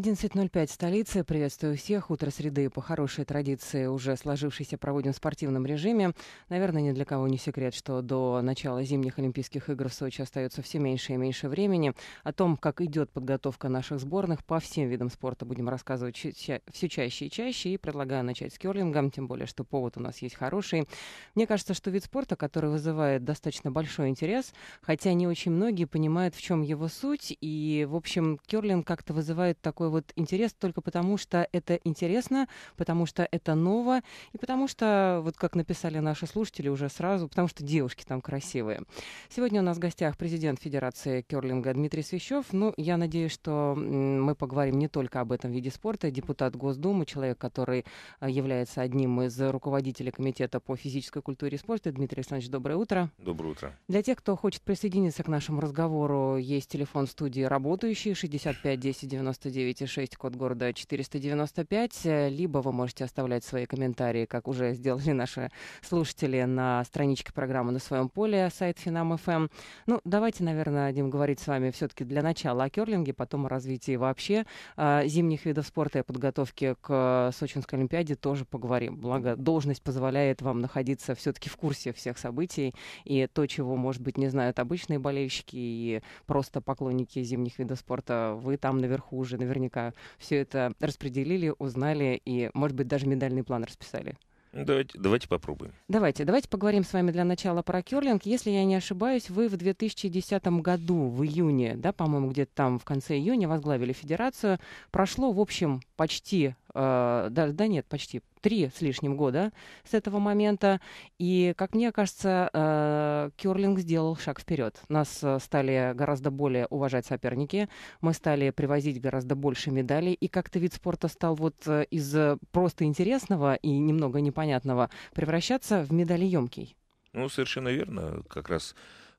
11.05 столицы. Приветствую всех. Утро среды по хорошей традиции, уже сложившейся, проводим в спортивном режиме. Наверное, ни для кого не секрет, что до начала зимних Олимпийских игр в Сочи остается все меньше и меньше времени. О том, как идет подготовка наших сборных по всем видам спорта, будем рассказывать ча- все чаще и чаще. И предлагаю начать с керлингом, тем более, что повод у нас есть хороший. Мне кажется, что вид спорта, который вызывает достаточно большой интерес, хотя не очень многие понимают, в чем его суть. И, в общем, керлинг как-то вызывает такой такой вот интерес только потому, что это интересно, потому что это ново, и потому что, вот как написали наши слушатели уже сразу, потому что девушки там красивые. Сегодня у нас в гостях президент Федерации Керлинга Дмитрий Свящев. Ну, я надеюсь, что мы поговорим не только об этом виде спорта. Депутат Госдумы, человек, который э, является одним из руководителей Комитета по физической культуре и спорту. Дмитрий Александрович, доброе утро. Доброе утро. Для тех, кто хочет присоединиться к нашему разговору, есть телефон студии работающий 65 10 99 9,6, код города 495. Либо вы можете оставлять свои комментарии, как уже сделали наши слушатели на страничке программы «На своем поле» сайт Финам Финам.ФМ. Ну, давайте, наверное, Дим, говорить с вами все-таки для начала о керлинге, потом о развитии вообще а, зимних видов спорта и подготовке к э, Сочинской Олимпиаде тоже поговорим. Благо, должность позволяет вам находиться все-таки в курсе всех событий и то, чего, может быть, не знают обычные болельщики и просто поклонники зимних видов спорта. Вы там наверху уже наверняка наверняка все это распределили, узнали и, может быть, даже медальный план расписали. Давайте, давайте попробуем. Давайте, давайте поговорим с вами для начала про керлинг. Если я не ошибаюсь, вы в 2010 году, в июне, да, по-моему, где-то там в конце июня возглавили федерацию. Прошло, в общем, почти э, да, да нет, почти три с лишним года с этого момента. И, как мне кажется, э, Керлинг сделал шаг вперед. Нас э, стали гораздо более уважать соперники, мы стали привозить гораздо больше медалей, и как-то вид спорта стал вот э, из э, просто интересного и немного непонятного превращаться в медалиемкий. Ну, совершенно верно. Как раз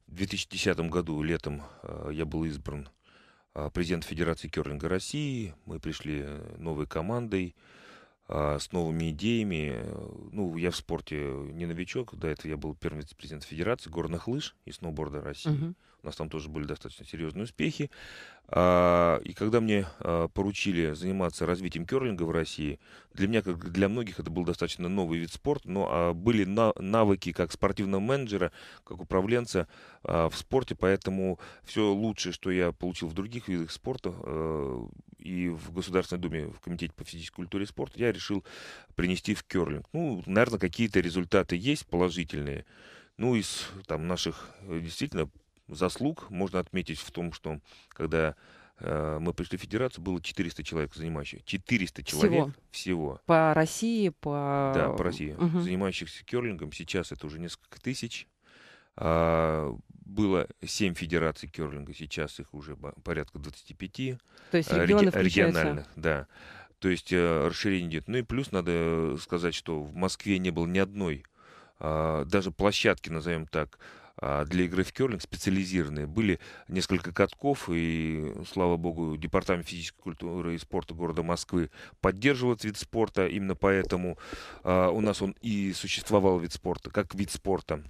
в 2010 году летом я был избран а, президент Федерации Керлинга России. Мы пришли э, новой командой а, с новыми идеями. Э, ну, я в спорте не новичок. До этого я был первым президентом Федерации горных лыж и сноуборда России. Угу. У нас там тоже были достаточно серьезные успехи. А, и когда мне а, поручили заниматься развитием керлинга в России, для меня, как для многих, это был достаточно новый вид спорта, но а, были навыки как спортивного менеджера, как управленца в спорте, поэтому все лучшее, что я получил в других видах спорта и в Государственной Думе, в Комитете по физической культуре и спорту, я решил принести в керлинг. Ну, наверное, какие-то результаты есть положительные. Ну, из там, наших э, действительно заслуг можно отметить в том, что когда э, мы пришли в федерацию, было 400 человек занимающих. 400 человек всего. всего. По России, по... Да, по России. Угу. Занимающихся керлингом. Сейчас это уже несколько тысяч. А, было 7 федераций керлинга, сейчас их уже порядка 25. То есть э, регионы реги- региональных, да. То есть э, расширение идет. Ну и плюс надо сказать, что в Москве не было ни одной, а, даже площадки, назовем так, а, для игры в керлинг специализированные. Были несколько катков, и, слава богу, Департамент физической культуры и спорта города Москвы поддерживал этот вид спорта. Именно поэтому а, у нас он и существовал вид спорта, как вид спорта.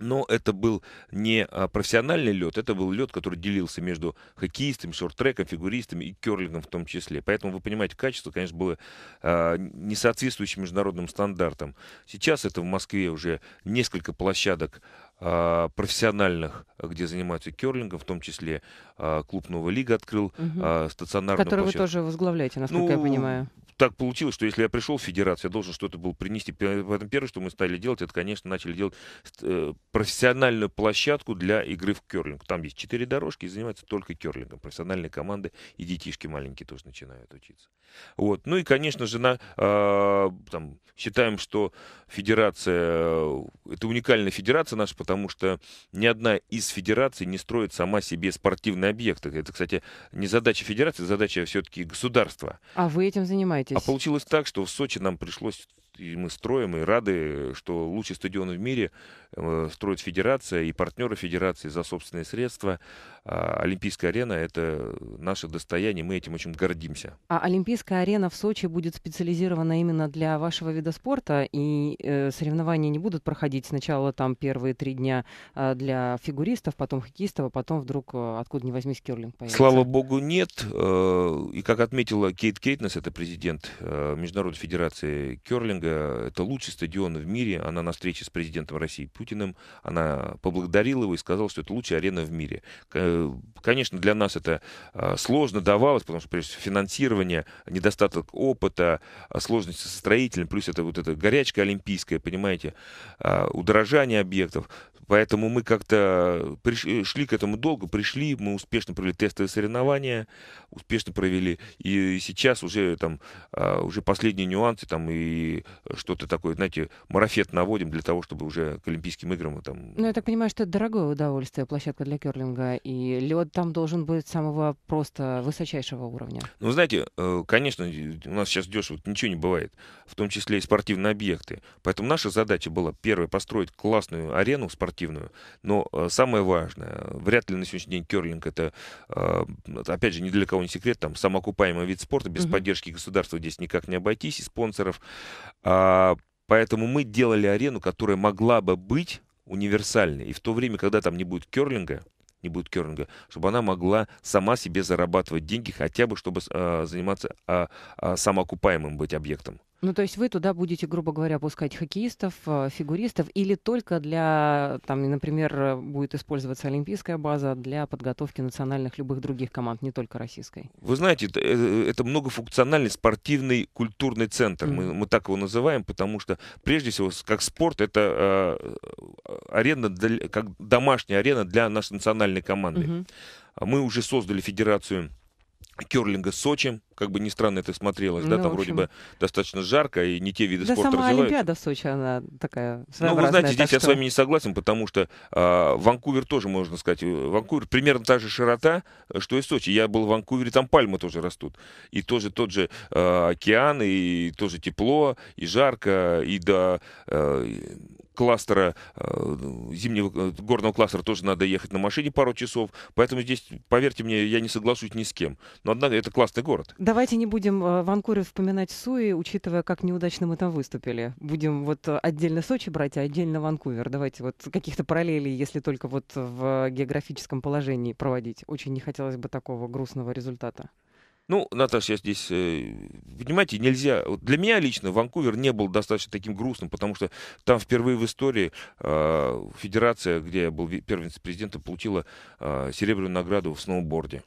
Но это был не а, профессиональный лед, это был лед, который делился между хоккеистами, шорт-треком, фигуристами и керлингом в том числе. Поэтому вы понимаете, качество, конечно, было а, не соответствующим международным стандартам. Сейчас это в Москве уже несколько площадок а, профессиональных, э, где занимаются керлингом, в том числе а, клуб «Новая лига» открыл угу. стационарную Который площадку. вы тоже возглавляете, насколько ну, я понимаю. Так получилось, что если я пришел в федерацию, я должен что-то был принести. Поэтому первое, что мы стали делать, это, конечно, начали делать э, профессиональную площадку для игры в керлинг. Там есть четыре дорожки, и занимаются только керлингом. Профессиональные команды и детишки маленькие тоже начинают учиться. Вот. Ну и, конечно же, на, э, там, считаем, что федерация, э, это уникальная федерация наша, потому что ни одна из федераций не строит сама себе спортивные объекты. Это, кстати, не задача федерации, задача все-таки государства. А вы этим занимаетесь? А получилось так, что в Сочи нам пришлось и мы строим, и рады, что лучший стадион в мире э, строит федерация и партнеры федерации за собственные средства. А Олимпийская арена — это наше достояние, мы этим очень гордимся. А Олимпийская арена в Сочи будет специализирована именно для вашего вида спорта, и э, соревнования не будут проходить сначала там первые три дня а, для фигуристов, потом хоккеистов, а потом вдруг э, откуда ни возьмись керлинг появится? Слава богу, нет. И как отметила Кейт Кейтнес, это президент Международной Федерации Керлинга, Ольга, это лучший стадион в мире. Она на встрече с президентом России Путиным, она поблагодарила его и сказала, что это лучшая арена в мире. Э, конечно, для нас это а, сложно давалось, потому что, прежде всего, финансирование, недостаток опыта, а, сложности со строителем, плюс это вот эта горячка олимпийская, понимаете, а, удорожание объектов. Поэтому мы как-то э, пришли э, к этому долго, пришли, мы успешно провели тестовые соревнования, успешно провели. И сейчас уже там а, уже последние нюансы там и э, что-то такое, знаете, марафет наводим для того, чтобы уже к Олимпийским играм там. Ну я так понимаю, что это дорогое удовольствие площадка для керлинга и лед там должен быть самого просто высочайшего уровня. Ну знаете, конечно, у нас сейчас дешево ничего не бывает, в том числе и спортивные объекты. Поэтому наша задача была первая построить классную арену спортивную спортивную. Но э, самое важное, вряд ли на сегодняшний день керлинг э, это, опять же, ни для кого не секрет, там самоокупаемый вид спорта, без угу. поддержки государства здесь никак не обойтись, и спонсоров. А, поэтому мы делали арену, которая могла бы быть универсальной. И в то время, когда там не будет керлинга, не будет керлинга, чтобы она могла сама себе зарабатывать деньги, хотя бы чтобы э, заниматься э, самоокупаемым быть объектом. Ну, то есть вы туда будете, грубо говоря, пускать хоккеистов, э, фигуристов, или только для, там, например, будет использоваться олимпийская база для подготовки национальных любых других команд, не только российской? Вы знаете, это, э, это многофункциональный спортивный культурный центр, mm. мы, мы так его называем, потому что, прежде всего, как спорт, это э, арена, для, как домашняя арена для нашей национальной команды. Mm-hmm. Мы уже создали федерацию керлинга Сочи. Как бы ни странно это смотрелось, ну, да, там общем... вроде бы достаточно жарко, и не те виды да спорта сама развиваются. Олимпиада в Сочи, она такая Ну, вы знаете, здесь я с вами не согласен, потому что э, Ванкувер тоже, можно сказать, э, Ванкувер примерно та же широта, э, что и Сочи. Я был в Ванкувере, там пальмы тоже растут. И тоже тот же э, океан, и тоже тепло, и жарко, и до э, кластера, э, зимнего э, горного кластера тоже надо ехать на машине пару часов. Поэтому здесь, поверьте мне, я не соглашусь ни с кем. Но однако это классный город. Давайте не будем э, Ванкувер вспоминать Суи, учитывая, как неудачно мы там выступили. Будем вот отдельно Сочи брать, а отдельно Ванкувер. Давайте вот каких-то параллелей, если только вот в географическом положении проводить. Очень не хотелось бы такого грустного результата. Ну, Наташа, я здесь, э, понимаете, нельзя... для меня лично Ванкувер не был достаточно таким грустным, потому что там впервые в истории э, федерация, где я был первым президентом получила э, серебряную награду в сноуборде.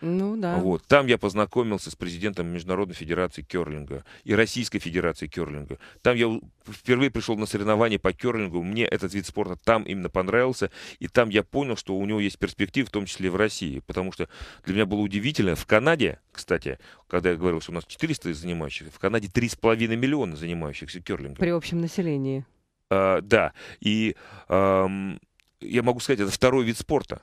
Ну да. Вот. Там я познакомился с президентом Международной Федерации Керлинга и Российской Федерации Керлинга. Там я впервые пришел на соревнования по керлингу. Мне этот вид спорта там именно понравился. И там я понял, что у него есть перспективы, в том числе и в России. Потому что для меня было удивительно. В Канаде, кстати, когда я говорил, что у нас 400 занимающихся, в Канаде 3,5 миллиона занимающихся керлингом. При общем населении. А, да. И а, я могу сказать, это второй вид спорта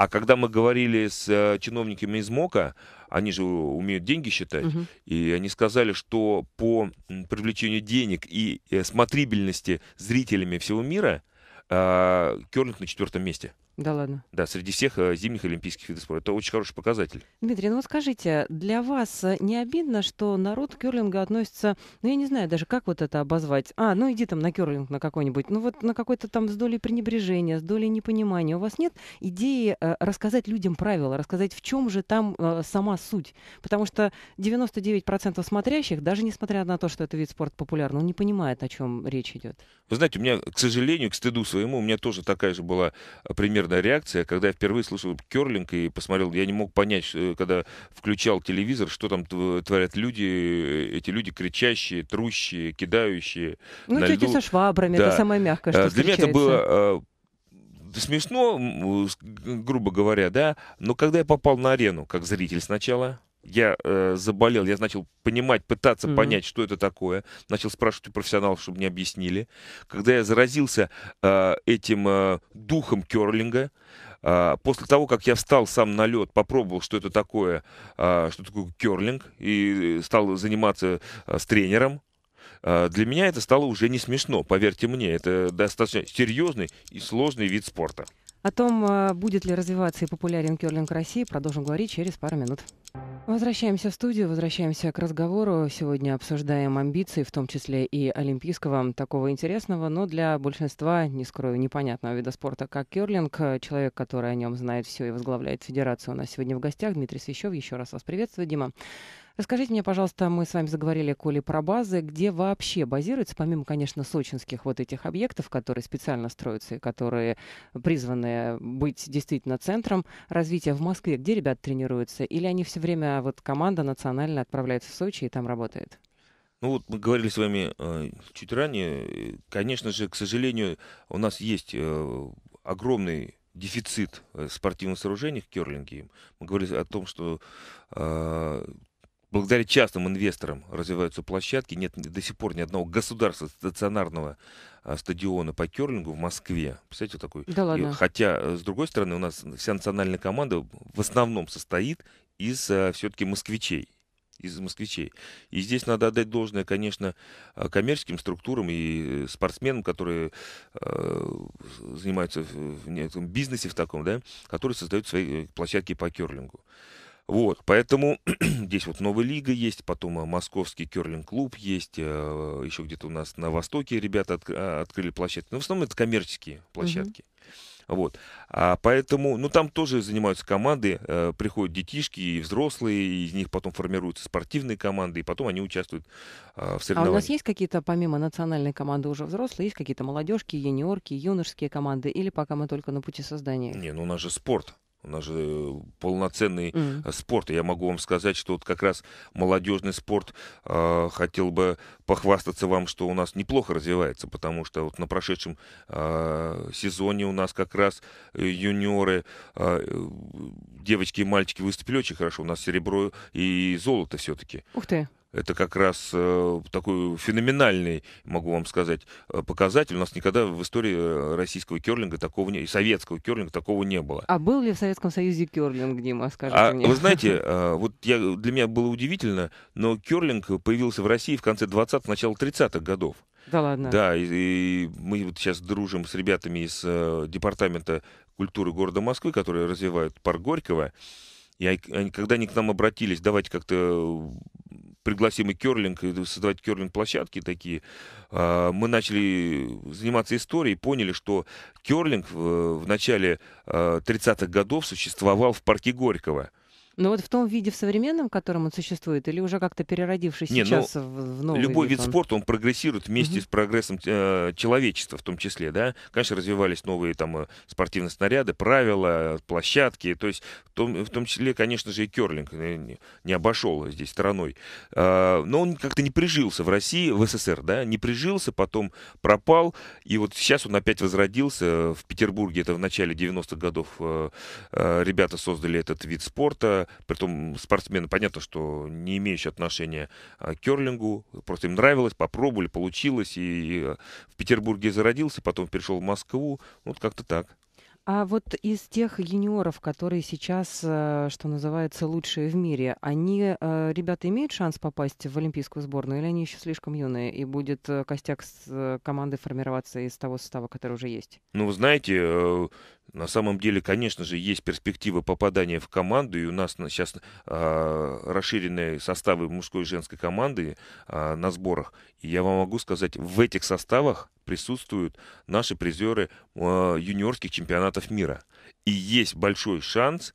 а когда мы говорили с э, чиновниками из МОКа, они же умеют деньги считать, угу. и они сказали, что по привлечению денег и э, смотрибельности зрителями всего мира э, Керлинг на четвертом месте. Да ладно. Да, среди всех э, зимних олимпийских видов спорта. Это очень хороший показатель. Дмитрий, ну вот скажите, для вас э, не обидно, что народ к керлингу относится, ну я не знаю даже, как вот это обозвать. А, ну иди там на керлинг на какой-нибудь. Ну вот на какой-то там с долей пренебрежения, с долей непонимания. У вас нет идеи э, рассказать людям правила, рассказать, в чем же там сама суть? Потому что 99% смотрящих, даже несмотря на то, что это вид спорта популярный, он не понимает, о чем речь идет. Вы знаете, у меня, к сожалению, к стыду своему, у меня тоже такая же была примерно когда реакция, когда я впервые слышал керлинг и посмотрел, я не мог понять, э, когда включал телевизор, что там творят люди, э, эти люди кричащие, трущие, кидающие. Ну, на со швабрами, да. это самое мягкое, что э, Для меня это было смешно, грубо говоря, да, но когда я попал на арену как зритель сначала, я э, заболел, я начал понимать, пытаться mm-hmm. понять, что это такое, начал спрашивать у профессионалов, чтобы мне объяснили. Когда я заразился э, этим э, духом керлинга, э, после того, как я встал сам на лед, попробовал, что это такое, э, что такое керлинг, и стал заниматься э, с тренером, э, для меня это стало уже не смешно, поверьте мне. Это достаточно серьезный и сложный вид спорта. О том, э, будет ли развиваться и популярен керлинг России, продолжим говорить через пару минут. Возвращаемся в студию, возвращаемся к разговору. Сегодня обсуждаем амбиции, в том числе и олимпийского, такого интересного, но для большинства, не скрою, непонятного вида спорта, как керлинг. Человек, который о нем знает все и возглавляет федерацию, у нас сегодня в гостях. Дмитрий Свящев, еще раз вас приветствую, Дима. Расскажите мне, пожалуйста, мы с вами заговорили, Коли, про базы, где вообще базируются, помимо, конечно, сочинских вот этих объектов, которые специально строятся и которые призваны быть действительно центром развития в Москве, где ребята тренируются? Или они все время, вот команда национально отправляется в Сочи и там работает? Ну вот мы говорили с вами э, чуть ранее. Конечно же, к сожалению, у нас есть э, огромный дефицит э, спортивных сооружений в Керлинге. Мы говорили о том, что э, благодаря частным инвесторам развиваются площадки. Нет до сих пор ни одного государства стационарного а, стадиона по керлингу в Москве. Представляете, вот такой. Да ладно. И, хотя, э, с другой стороны, у нас вся национальная команда в основном состоит из а, э, все-таки москвичей из москвичей. И здесь надо отдать должное, конечно, э, коммерческим структурам и спортсменам, которые э, занимаются в, в, в, в бизнесе в таком, да, которые создают свои площадки по керлингу. Вот, поэтому здесь вот новая лига есть, потом э, московский керлинг-клуб есть, э, еще где-то у нас на Востоке ребята от, а, открыли площадки. Но ну, в основном это коммерческие площадки. Вот. А поэтому, ну там тоже занимаются команды, э, приходят детишки и взрослые, и из них потом формируются спортивные команды, и потом они участвуют э, в соревнованиях. А у нас есть какие-то, помимо национальной команды уже взрослые, есть какие-то молодежки, юниорки, юношеские команды, или пока мы только на пути создания? Не, ну у нас же спорт. У нас же э, полноценный mm. спорт. Я могу вам сказать, что вот как раз молодежный спорт э, хотел бы похвастаться вам, что у нас неплохо развивается, потому что вот на прошедшем э, сезоне у нас как раз э, юниоры, э, девочки и мальчики выступили очень хорошо. У нас серебро и золото все-таки. Ух ты! Это как раз э, такой феноменальный, могу вам сказать, э, показатель. У нас никогда в истории э, российского керлинга такого не, и советского керлинга такого не было. А был ли в Советском Союзе керлинг, Дима, скажите а, мне? Вы знаете, э, вот я, для меня было удивительно, но керлинг появился в России в конце 20-х, начало 30-х годов. Да ладно. Да, и, и мы вот сейчас дружим с ребятами из э, департамента культуры города Москвы, которые развивают парк Горького. И они, когда они к нам обратились, давайте как-то пригласим и керлинг, создавать керлинг-площадки такие. А, мы начали заниматься историей, поняли, что керлинг э, в начале 30-х э, годов существовал в парке Горького – но вот в том виде, в современном, в котором он существует, или уже как-то переродившись Не, ну, сейчас ну, в, в новый Любой вид, вид он... спорта, он прогрессирует вместе угу. с прогрессом э, человечества в том числе, да. Конечно, развивались новые там э, спортивные снаряды, правила, площадки. То есть в том, в том числе, конечно же, и керлинг э, не, обошел здесь стороной. А, но он как-то не прижился в России, в СССР, да, не прижился, потом пропал. И вот сейчас он опять возродился в Петербурге, это в начале 90-х годов э, ребята создали этот вид спорта притом спортсмены, понятно, что не имеющие отношения а, к керлингу, просто им нравилось, попробовали, получилось, и э, в Петербурге зародился, потом перешел в Москву, вот как-то так. А вот из тех юниоров, которые сейчас, э, что называется, лучшие в мире, они, э, ребята, имеют шанс попасть в олимпийскую сборную или они еще слишком юные и будет костяк с команды формироваться из того состава, который уже есть? Ну, вы знаете, на самом деле, конечно же, есть перспективы попадания в команду, и у нас сейчас э, а, расширенные составы мужской и женской команды э, на сборах. И я вам могу сказать, в этих составах присутствуют наши призеры э, юниорских чемпионатов мира. И есть большой шанс,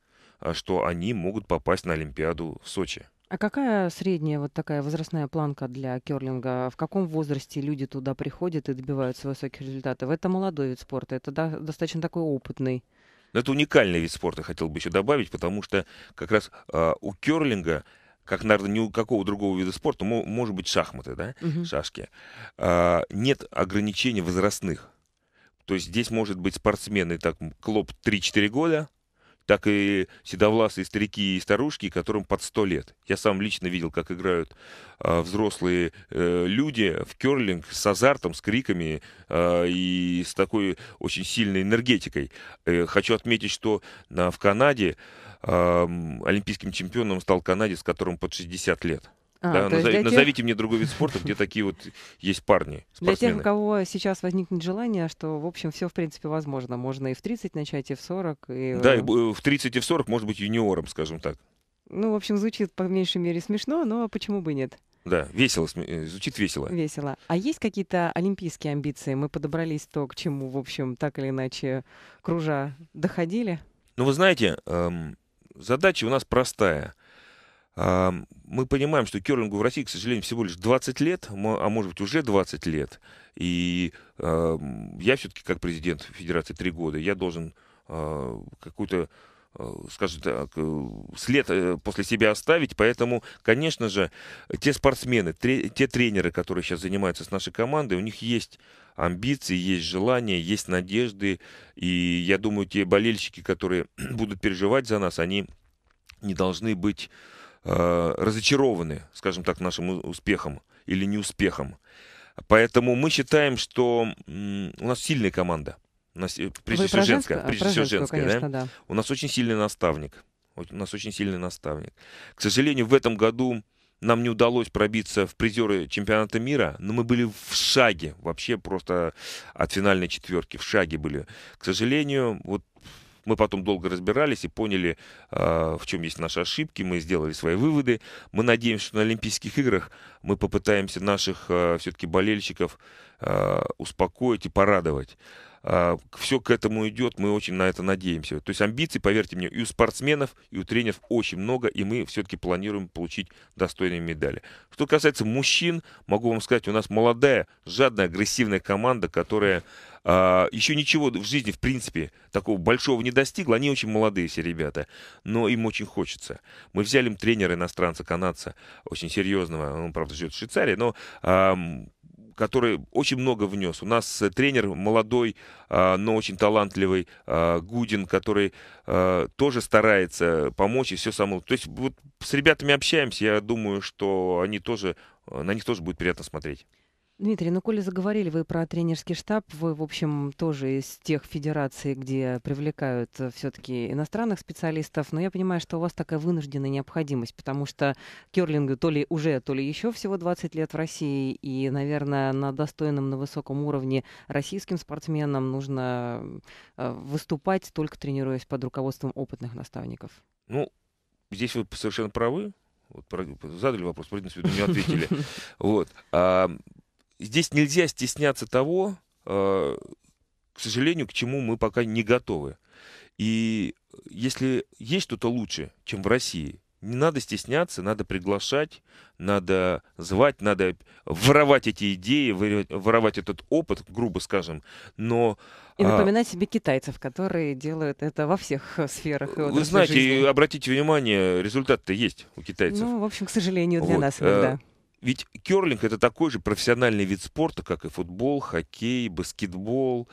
что они могут попасть на Олимпиаду в Сочи. А какая средняя вот такая возрастная планка для керлинга? В каком возрасте люди туда приходят и добиваются высоких результатов? Это молодой вид спорта, это до, достаточно такой опытный. Ну, это уникальный вид спорта, хотел бы еще добавить, потому что как раз э, у керлинга как, наверное, ни у какого другого вида спорта, может быть, шахматы, да, угу. шашки, а, нет ограничений возрастных. То есть здесь может быть спортсмен и так клоп 3-4 года, так и седовласые старики и старушки, которым под сто лет. Я сам лично видел, как играют э, взрослые э, люди в керлинг с азартом, с криками э, и с такой очень сильной энергетикой. Э, хочу отметить, что на, в Канаде э, олимпийским чемпионом стал канадец, которому под 60 лет. А, да, назови, тех... Назовите мне другой вид спорта, где такие вот есть парни. Спортсмены. Для тех, у кого сейчас возникнет желание, что, в общем, все в принципе возможно. Можно и в 30 начать, и в 40. И... Да, и э, э, в 30 и в 40, может быть, юниором, скажем так. Ну, в общем, звучит по меньшей мере смешно, но почему бы нет? Да, весело, э, звучит весело. Весело. А есть какие-то олимпийские амбиции? Мы подобрались то, к чему, в общем, так или иначе, кружа доходили? Ну, вы знаете, эм, задача у нас простая — а, мы понимаем, что керлингу в России, к сожалению, всего лишь 20 лет, а может быть уже 20 лет. И а, я все-таки как президент Федерации три года, я должен а, какую-то скажем так, э, след э, после себя оставить. Поэтому, конечно же, те спортсмены, те тренеры, которые сейчас занимаются с нашей командой, у них есть амбиции, есть желания, есть надежды. И я думаю, те болельщики, которые будут переживать за нас, они не должны быть Э, разочарованы, скажем так, нашим успехом или неуспехом. Поэтому мы считаем, что у нас сильная команда. У нас, э, прежде всего женская. А, прежде про всего женская, конечно, да? да. У нас очень сильный наставник. У нас очень сильный наставник. К сожалению, в этом году нам не удалось пробиться в призеры чемпионата мира, но мы были в шаге вообще просто от финальной четверки, в шаге были. К сожалению, вот мы потом долго разбирались и поняли, а, в чем есть наши ошибки, мы сделали свои выводы. Мы надеемся, что на Олимпийских играх мы попытаемся наших а, все-таки болельщиков а, успокоить и порадовать. Все к этому идет, мы очень на это надеемся. То есть амбиций, поверьте мне, и у спортсменов, и у тренеров очень много, и мы все-таки планируем получить достойные медали. Что касается мужчин, могу вам сказать, у нас молодая, жадная, агрессивная команда, которая а, еще ничего в жизни, в принципе, такого большого не достигло. Они очень молодые все ребята, но им очень хочется. Мы взяли им тренера иностранца-канадца, очень серьезного, он, правда, живет в Швейцарии, но а, который очень много внес. У нас э, тренер молодой, а, но очень талантливый а, Гудин, который а, тоже старается помочь и все самое. То есть вот с ребятами общаемся, я думаю, что они тоже, на них тоже будет приятно смотреть. Дмитрий, ну, коли заговорили вы про тренерский штаб, вы, в общем, тоже из тех федераций, где привлекают э, все-таки иностранных специалистов, но я понимаю, что у вас такая вынужденная необходимость, потому что керлингу то ли уже, то ли еще всего 20 лет в России, и, наверное, на достойном, на высоком уровне российским спортсменам нужно э, выступать, только тренируясь под руководством опытных наставников. Ну, здесь вы совершенно правы, вот, задали вопрос, в принципе, не ответили. Вот. А, здесь нельзя стесняться того, э, к сожалению, к чему мы пока не готовы. И если есть что-то лучше, чем в России, не надо стесняться, надо приглашать, надо звать, надо воровать эти идеи, воровать этот опыт, грубо скажем, но... И а, напоминать а... себе китайцев, которые делают это во всех э, сферах. Вы знаете, жизни. обратите внимание, результат-то есть у китайцев. Ну, в общем, к сожалению, для вот. нас иногда. Э, а ведь керлинг это такой же профессиональный вид спорта, как и футбол, хоккей, баскетбол,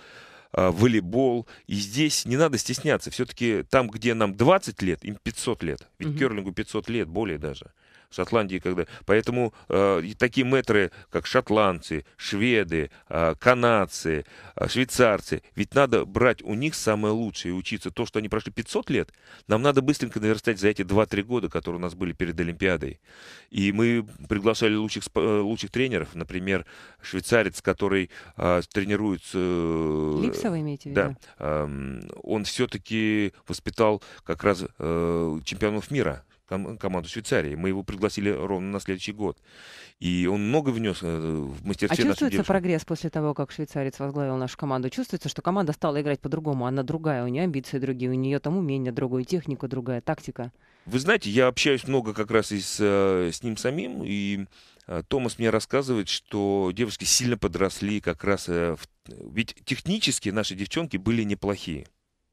а, волейбол. И здесь не надо стесняться. Все-таки там, где нам 20 лет, им 500 лет. Ведь угу. керлингу 500 лет, более даже. Шотландии, когда... Поэтому э, такие метры, как шотландцы, шведы, э, канадцы, э, швейцарцы, ведь надо брать у них самое лучшее и учиться. То, что они прошли 500 лет, нам надо быстренько наверстать за эти 2-3 года, которые у нас были перед Олимпиадой. И мы приглашали лучших, э, лучших тренеров, например, швейцарец, который э, тренируется... Э, Липса вы имеете в виду? Да. Эм, э, он все-таки воспитал как раз э, чемпионов мира ком- команду Швейцарии. Мы его пригласили ровно на следующий год. И он много внес э, в мастерстве А чувствуется девушек. прогресс после того, как швейцарец возглавил нашу команду? Чувствуется, что команда стала играть по-другому, она другая, у нее амбиции другие, у нее там умения другое, техника другая, тактика? Вы знаете, я общаюсь много как раз и с, э, с ним самим, и э, Томас мне рассказывает, что девушки сильно подросли как раз... В... Ведь технически наши девчонки были неплохие.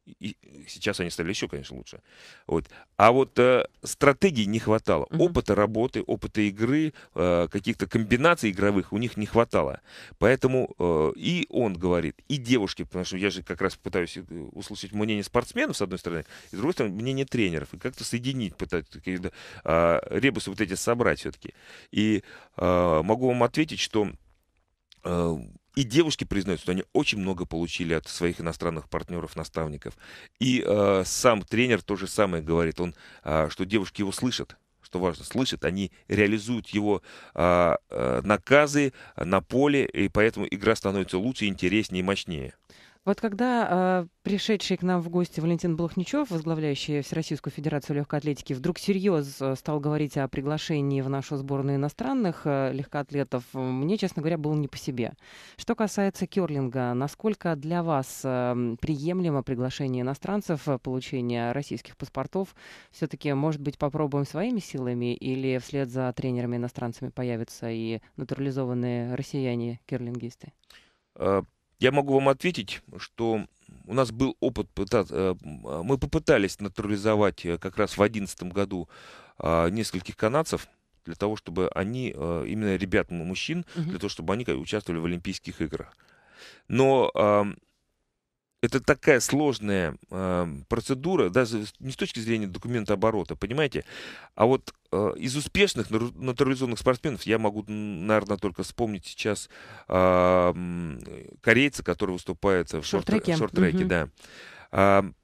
И сейчас они стали еще, конечно, лучше. Вот. А вот э, стратегии не хватало. Угу. Опыта работы, опыта игры, э, каких-то комбинаций игровых у них не хватало. Поэтому э, и он говорит, и девушки, потому что я же как раз пытаюсь э, услышать мнение спортсменов, с одной стороны, и с другой стороны, мнение тренеров. И как-то соединить, пытаться э, а, ребусы вот эти собрать все-таки. И э, могу вам ответить, что э, и девушки признают, что они очень много получили от своих иностранных партнеров, наставников. И э, сам тренер то же самое говорит, он, э, что девушки его слышат, что важно, слышат, они реализуют его э, э, наказы на поле, и поэтому игра становится лучше, интереснее и мощнее. Вот когда э, пришедший к нам в гости Валентин Блохничев, возглавляющий Всероссийскую Федерацию легкоатлетики, вдруг серьез э, стал говорить о приглашении в нашу сборную иностранных э, легкоатлетов, э, мне, честно говоря, было не по себе. Что касается керлинга, насколько для вас э, приемлемо приглашение иностранцев, э, получение российских паспортов? Все-таки, может быть, попробуем своими силами или вслед за тренерами-иностранцами появятся и натурализованные россияне-керлингисты? Я могу вам ответить, что у нас был опыт, э, мы попытались натурализовать э, как раз в 2011 году а, нескольких канадцев, для того, чтобы они, э, именно ребят, мужчин, для того, чтобы они участвовали в Олимпийских играх. Но это такая сложная э, процедура, даже не с точки зрения документа оборота, понимаете? А вот э, из успешных натурализованных спортсменов я могу, наверное, только вспомнить сейчас э, корейца, который выступает в шорт-треке, шорт, -треке. угу. да. Эм,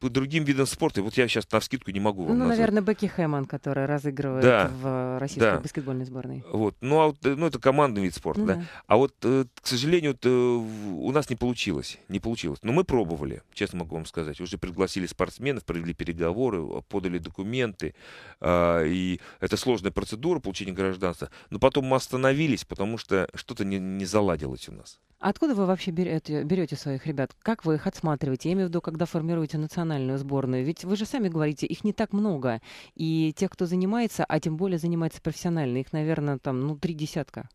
по другим видам спорта, вот я сейчас на вскидку не могу вам Ну, назвать. наверное, Бекки Хэммон, которая разыгрывает да, в э, российской да. баскетбольной сборной. Вот. Ну, а вот, э, ну, это командный вид спорта, ну, да. да. А вот, э, к сожалению, вот, у нас не получилось. Не получилось. Но мы пробовали, честно могу вам сказать. Уже пригласили спортсменов, провели переговоры, а, подали документы. А, и это сложная процедура получения гражданства. Но потом мы остановились, потому что что-то не, не заладилось у нас. Откуда вы вообще берете, берете своих ребят? Как вы их отсматриваете? Я имею в виду, когда формируете национальную национальную сборную? Ведь вы же сами говорите, их не так много. И тех, кто занимается, а тем более занимается профессионально, их, наверное, там, ну, три десятка.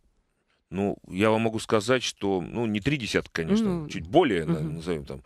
Ну, я вам могу сказать, что, ну, не три десятка, конечно, mm-hmm. чуть более, mm-hmm. назовем там.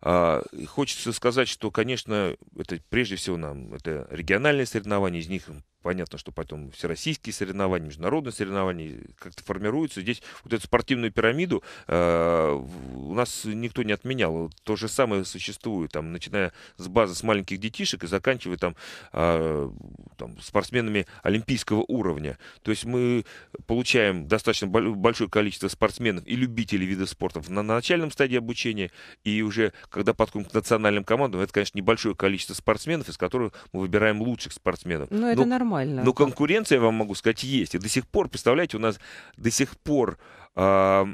А, хочется сказать, что, конечно, это прежде всего нам, это региональные соревнования, из них понятно, что потом всероссийские соревнования, международные соревнования как-то формируются. Здесь вот эту спортивную пирамиду э, у нас никто не отменял. То же самое существует, там, начиная с базы, с маленьких детишек и заканчивая там, э, там спортсменами олимпийского уровня. То есть мы получаем достаточно большое количество спортсменов и любителей вида спорта на начальном стадии обучения, и уже когда подходим к национальным командам, это, конечно, небольшое количество спортсменов, из которых мы выбираем лучших спортсменов. Ну, Но, Но это нормально нормально. Но конкуренция, я вам могу сказать, есть. И до сих пор, представляете, у нас до сих пор э, а,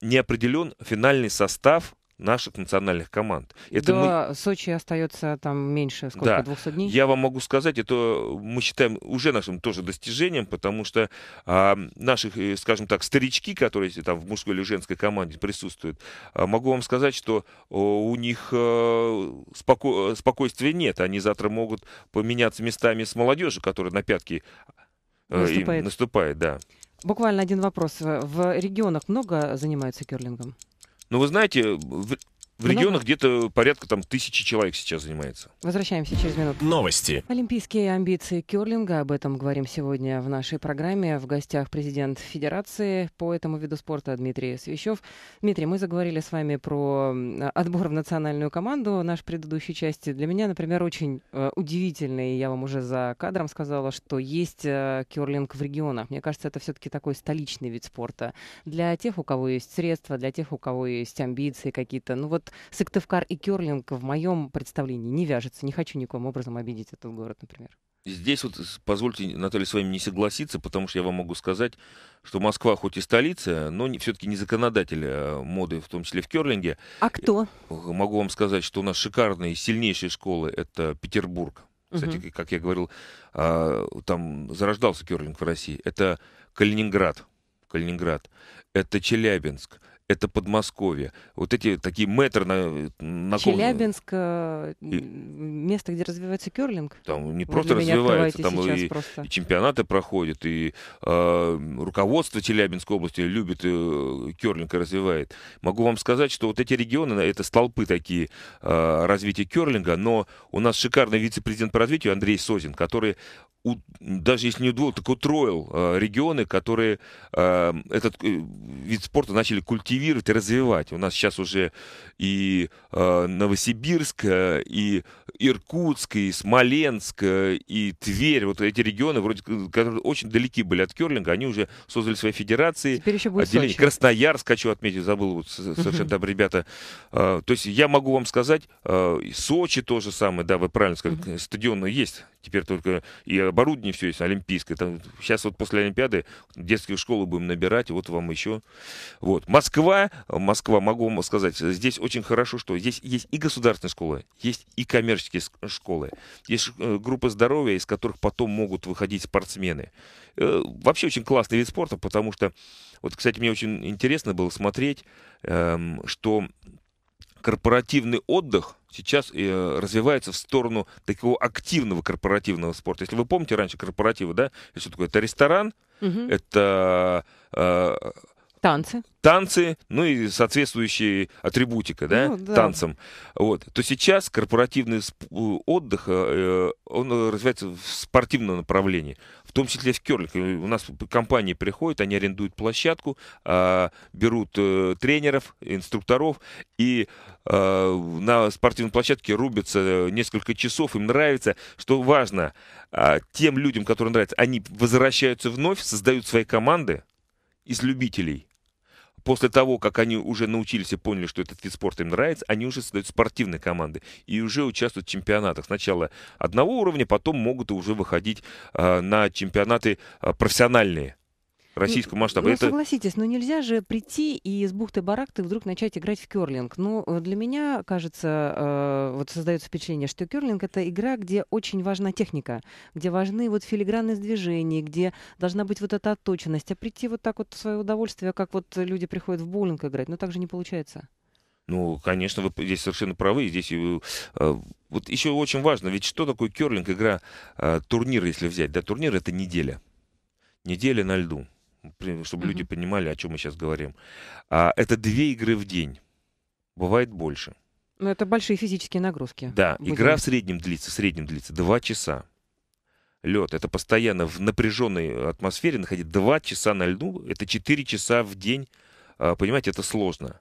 не определен финальный состав наших национальных команд. Это До мы... Сочи остается там меньше, сколько, да. 200 дней? Я вам могу сказать, это мы считаем уже нашим тоже достижением, потому что а, наши, э, скажем так, старички, которые там в мужской или женской команде присутствуют, а, могу вам сказать, что у них а, споко... спокойствия нет. Они завтра могут поменяться местами с молодежью, которая на пятки э, наступает. Им наступает, да. Буквально один вопрос. В регионах много занимаются керлингом? Ну, вы знаете, в ну, регионах где-то порядка там тысячи человек сейчас занимается. Возвращаемся через минуту. Новости. Олимпийские амбиции керлинга. Об этом говорим сегодня в нашей программе. В гостях президент Федерации по этому виду спорта Дмитрий Свящев. Дмитрий, мы заговорили с вами про отбор в национальную команду нашей предыдущей части. Для меня, например, очень э, удивительно, и я вам уже за кадром сказала, что есть э, керлинг в регионах. Мне кажется, это все-таки такой столичный вид спорта. Для тех, у кого есть средства, для тех, у кого есть амбиции какие-то. Ну вот вот Сыктывкар и Керлинг в моем представлении не вяжется. Не хочу никоим образом обидеть этот город, например. Здесь вот позвольте, Наталья, с вами не согласиться, потому что я вам могу сказать, что Москва хоть и столица, но все-таки не законодатель э, моды, в том числе в Керлинге. А кто? Э, могу вам сказать, что у нас шикарные, сильнейшие школы — это Петербург. Кстати, угу. как я говорил, а, там зарождался керлинг в России. Это Калининград. Калининград. Это Челябинск это Подмосковье. Вот эти такие метры на, на Челябинск, э, и... место, где развивается керлинг. Там не Вы просто развивается, там и, просто. и чемпионаты проходят, и э, руководство Челябинской области любит э, керлинг и развивает. Могу вам сказать, что вот эти регионы, это столпы такие э, развития керлинга, но у нас шикарный вице-президент по развитию Андрей Созин, который у, даже если не удвоил, так утроил э, регионы, которые э, этот э, вид спорта начали культивировать и развивать. У нас сейчас уже и э, Новосибирск, э, и Иркутск, и Смоленск, э, и Тверь. Вот эти регионы, вроде которые очень далеки были от керлинга, они уже создали свои федерации. Теперь еще будет отделение. Сочи. Красноярск, хочу отметить, забыл вот, совершенно там ребята. Э, то есть я могу вам сказать, э, Сочи то же самое, да, вы правильно сказали, стадион есть Теперь только и оборудование все есть олимпийское. Там, сейчас вот после Олимпиады детские школы будем набирать, вот вам еще. Вот. Москва, Москва, могу вам сказать, здесь очень хорошо, что здесь есть и государственные школы, есть и коммерческие школы. Есть э, группы здоровья, из которых потом могут выходить спортсмены. Э, вообще очень классный вид спорта, потому что, вот, кстати, мне очень интересно было смотреть, эм, что корпоративный отдых сейчас э, развивается в сторону такого активного корпоративного спорта. Если вы помните раньше корпоративы, да, это такое? Это ресторан, угу. это э, танцы, танцы, ну и соответствующие атрибутика, да, ну, да. танцам. Вот, то сейчас корпоративный э, отдых э, э, он развивается в спортивном направлении, в том числе в керлинг. У нас компании приходят, они арендуют площадку, а, берут э, тренеров, инструкторов и Э, на спортивной площадке рубятся э, несколько часов, им нравится. Что важно, а, тем людям, которые нравится, они возвращаются вновь, создают свои команды из любителей. После того, как они уже научились и поняли, что этот вид спорта им нравится, они уже создают спортивные команды и уже участвуют в чемпионатах. Сначала одного уровня, потом могут уже выходить а, на чемпионаты а, профессиональные российского ну, масштаба. Ну, это... согласитесь, но ну, нельзя же прийти и из бухты-баракты вдруг начать играть в керлинг. Ну, э, для меня, кажется, э, вот создается впечатление, что керлинг — это игра, где очень важна техника, где важны вот филигранность движений, где должна быть вот эта отточенность. А прийти вот так вот в свое удовольствие, как вот люди приходят в боулинг играть, ну, так же не получается. Ну, конечно, вы здесь совершенно правы. Здесь э, вот еще очень важно, ведь что такое керлинг, игра э, турнира, если взять? Да, турнир это неделя. Неделя на льду чтобы mm-hmm. люди понимали, о чем мы сейчас говорим. А, это две игры в день. Бывает больше. Но ну, это большие физические нагрузки. Да, будем... игра в среднем длится, в среднем длится два часа. Лед, это постоянно в напряженной атмосфере находить два часа на льду, это четыре часа в день. А, понимаете, это сложно.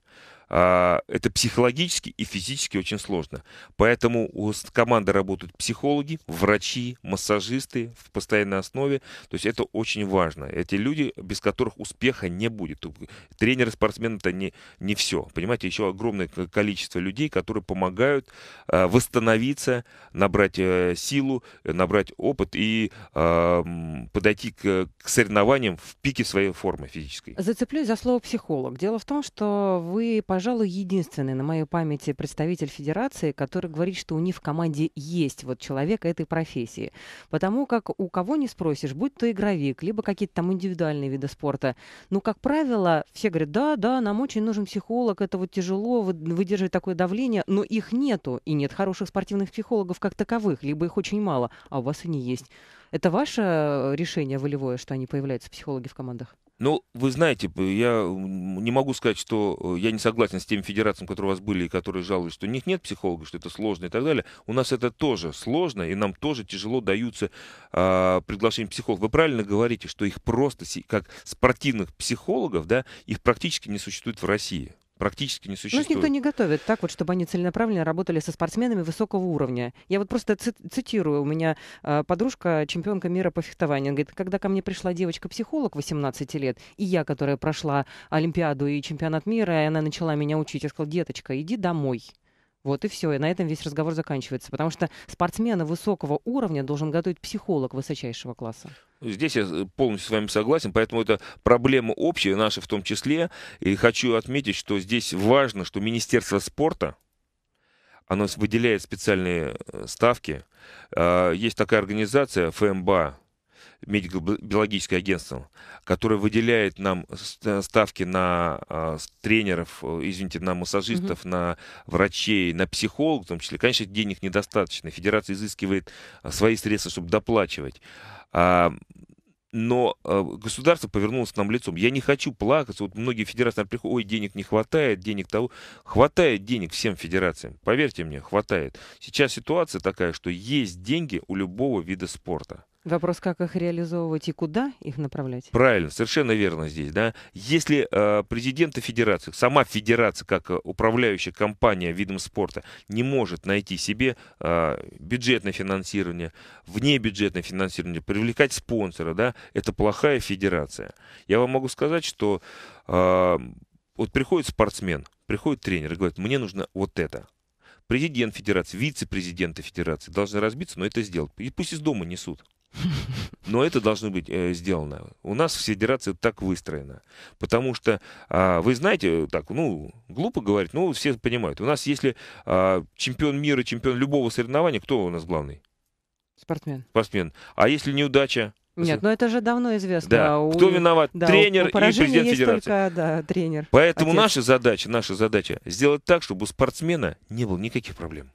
А, это психологически и физически очень сложно. Поэтому у команды работают психологи, врачи, массажисты в постоянной основе. То есть это очень важно. Эти люди, без которых успеха не будет. Тренеры, спортсмены это не, не все. Понимаете, еще огромное количество людей, которые помогают а, восстановиться, набрать э, силу, набрать опыт и а, подойти к, к соревнованиям в пике своей формы физической. Зацеплюсь за слово психолог. Дело в том, что вы пожалуй, единственный на моей памяти представитель федерации, который говорит, что у них в команде есть вот человек этой профессии. Потому как у кого не спросишь, будь то игровик, либо какие-то там индивидуальные виды спорта, ну, как правило, все говорят, да, да, нам очень нужен психолог, это вот тяжело выдерживать такое давление, но их нету, и нет хороших спортивных психологов как таковых, либо их очень мало, а у вас они есть. Это ваше э, решение волевое, что они появляются, психологи в командах? Ну, вы знаете, я не могу сказать, что э, я не согласен с теми федерациями, которые у вас были, и которые жалуются, что у них нет психолога, что это сложно и так далее. У нас это тоже сложно, и нам тоже тяжело даются э, приглашения психологов. Вы правильно говорите, что их просто, как спортивных психологов, да, их практически не существует в России практически не ну, существует. Ну, никто не готовит так вот, чтобы они целенаправленно работали со спортсменами высокого уровня. Я вот просто цитирую, у меня э, подружка, чемпионка мира по фехтованию, она говорит, когда ко мне пришла девочка-психолог 18 лет, и я, которая прошла Олимпиаду и чемпионат мира, и она начала меня учить, я сказала, деточка, иди домой. Вот и все, и на этом весь разговор заканчивается, потому что спортсмена высокого уровня должен готовить психолог высочайшего класса. Здесь я э, полностью с вами согласен, поэтому это проблема общая, наша в том числе. И хочу отметить, что здесь важно, что Министерство спорта, оно выделяет специальные э, ставки. А, есть такая организация ФМБА, медико-биологическое агентство, которое выделяет нам ставки на а, тренеров, э, извините, на массажистов, угу. на врачей, на психологов в том числе, конечно, денег недостаточно. Федерация изыскивает а, свои средства, чтобы доплачивать а, но государство повернулось к нам лицом. Я не хочу плакаться. Вот многие федерации наверное, приходят, ой, денег не хватает, денег того. Хватает денег всем федерациям. Поверьте мне, хватает. Сейчас ситуация такая, что есть деньги у любого вида спорта. Вопрос, как их реализовывать и куда их направлять. Правильно, совершенно верно здесь. Да? Если э, президента федерации, сама федерация как э, управляющая компания видом спорта не может найти себе э, бюджетное финансирование, внебюджетное финансирование, привлекать спонсора, да, это плохая федерация. Я вам могу сказать, что э, вот приходит спортсмен, приходит тренер и говорит, мне нужно вот это президент федерации, вице-президенты федерации должны разбиться, но это сделать. И пусть из дома несут. Но это должно быть э, сделано. У нас в федерации так выстроено. Потому что, э, вы знаете, так, ну, глупо говорить, но все понимают. У нас, если э, чемпион мира, чемпион любого соревнования, кто у нас главный? Спортсмен. Спортсмен. А если неудача? Нет, но ну это же давно известно. Да. У... Кто виноват? Да, тренер у, у и президент есть федерации. Только, да, тренер. Поэтому отец. наша задача, наша задача сделать так, чтобы у спортсмена не было никаких проблем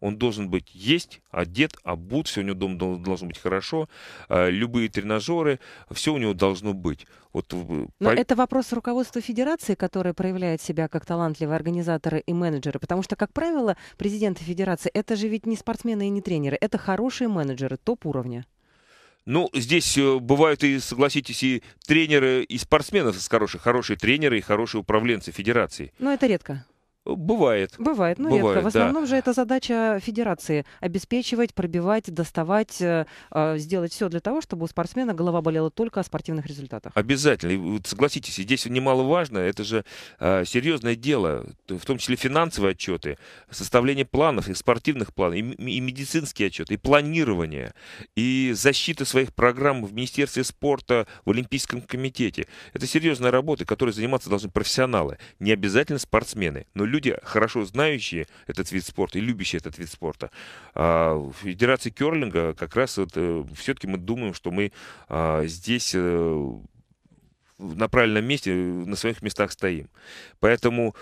он должен быть есть, одет, обут, все у него дома должно быть хорошо, э, любые тренажеры, все у него должно быть. Вот, э, Но это вопрос руководства федерации, которое проявляет себя как талантливые организаторы и менеджеры, потому что, как правило, президенты федерации это же ведь не спортсмены и не тренеры, это хорошие менеджеры топ-уровня. Ну, здесь э, бывают и, согласитесь, и тренеры, и спортсмены с хороших, хорошие тренеры и хорошие управленцы федерации. Но это редко. Бывает. Бывает, но ну, Бывает, редко. В основном да. же это задача федерации – обеспечивать, пробивать, доставать, э, а, сделать все для того, чтобы у спортсмена голова болела только о спортивных результатах. Обязательно. И, согласитесь, здесь немаловажно, это же а, серьезное дело, в том числе финансовые отчеты, составление планов, и спортивных планов, и, и медицинские отчеты, и планирование, и защита своих программ в Министерстве спорта, в Олимпийском комитете. Это серьезная работа, которой заниматься должны профессионалы, не обязательно спортсмены, но люди, люди, хорошо знающие этот вид спорта и любящие этот вид спорта. А в Федерации керлинга как раз вот, э, все-таки мы думаем, что мы а, здесь э, на правильном месте, э, на своих местах стоим. Поэтому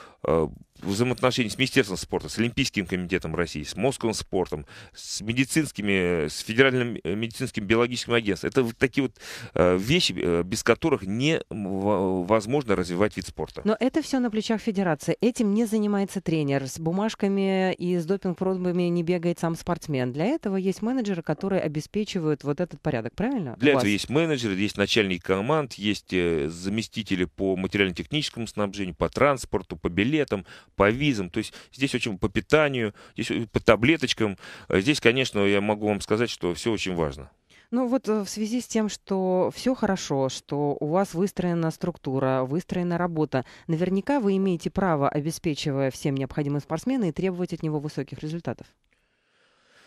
взаимоотношений с Министерством спорта, с Олимпийским комитетом России, с Московским спортом, с медицинскими, с Федеральным э, медицинским биологическим агентством. Это вот такие вот э, вещи, э, без которых невозможно развивать вид спорта. Но это все на плечах федерации. Этим не занимается тренер. С бумажками и с допинг-пробами не бегает сам спортсмен. Для этого есть менеджеры, которые обеспечивают вот этот порядок, правильно? Для этого есть менеджеры, есть начальник команд, есть заместители по материально-техническому снабжению, по транспорту, по билетам, по визам. То есть здесь очень по питанию, здесь э, по таблеточкам. А здесь, конечно, я могу вам сказать, что все очень важно. Ну вот э, в связи с тем, что все хорошо, что у вас выстроена структура, выстроена работа, наверняка вы имеете право, обеспечивая всем необходимым спортсмена, и требовать от него высоких результатов.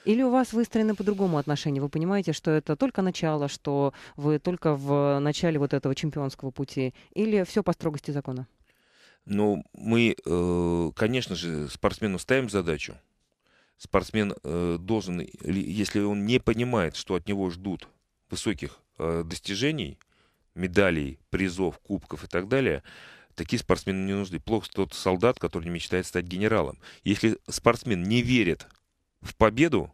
Или у вас выстроено по-другому отношение? Вы понимаете, что это только начало, что вы только в э, начале вот этого чемпионского пути? Или все по строгости закона? Но ну, мы, э, конечно же, спортсмену ставим задачу. Спортсмен э, должен, если он не понимает, что от него ждут высоких э, достижений, медалей, призов, кубков и так далее, такие спортсмены не нужны. Плохо тот солдат, который не мечтает стать генералом. Если спортсмен не верит в победу,